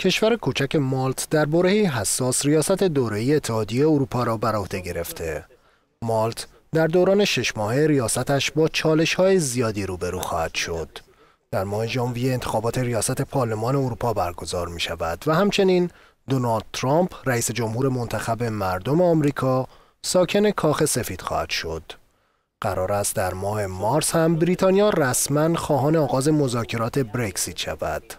کشور کوچک مالت در بره حساس ریاست دوره‌ای اتحادیه اروپا را بر عهده گرفته. مالت در دوران شش ماهه ریاستش با چالش های زیادی روبرو خواهد شد. در ماه ژانویه انتخابات ریاست پارلمان اروپا برگزار می شود و همچنین دونالد ترامپ رئیس جمهور منتخب مردم آمریکا ساکن کاخ سفید خواهد شد. قرار است در ماه مارس هم بریتانیا رسما خواهان آغاز مذاکرات برکسیت شود.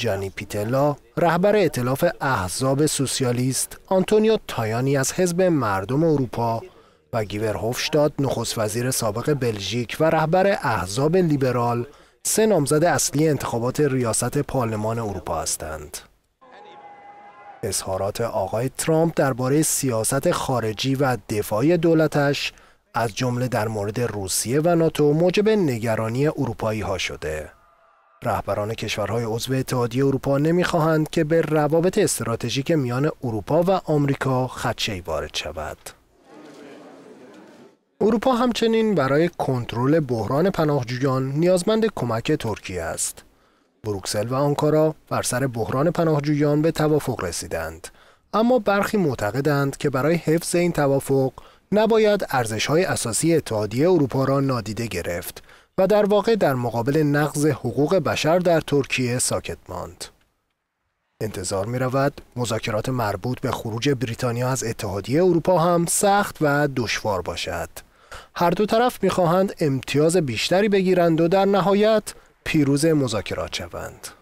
جانی پیتلا رهبر اطلاف احزاب سوسیالیست آنتونیو تایانی از حزب مردم اروپا و گیور هوفشتاد نخست وزیر سابق بلژیک و رهبر احزاب لیبرال سه نامزد اصلی انتخابات ریاست پارلمان اروپا هستند. اظهارات آقای ترامپ درباره سیاست خارجی و دفاعی دولتش از جمله در مورد روسیه و ناتو موجب نگرانی اروپایی ها شده. رهبران کشورهای عضو اتحادیه اروپا نمیخواهند که به روابط استراتژیک میان اروپا و آمریکا ای وارد شود. اروپا همچنین برای کنترل بحران پناهجویان نیازمند کمک ترکیه است. بروکسل و آنکارا بر سر بحران پناهجویان به توافق رسیدند. اما برخی معتقدند که برای حفظ این توافق نباید های اساسی اتحادیه اروپا را نادیده گرفت و در واقع در مقابل نقض حقوق بشر در ترکیه ساکت ماند. انتظار می رود مذاکرات مربوط به خروج بریتانیا از اتحادیه اروپا هم سخت و دشوار باشد. هر دو طرف می خواهند امتیاز بیشتری بگیرند و در نهایت پیروز مذاکرات شوند.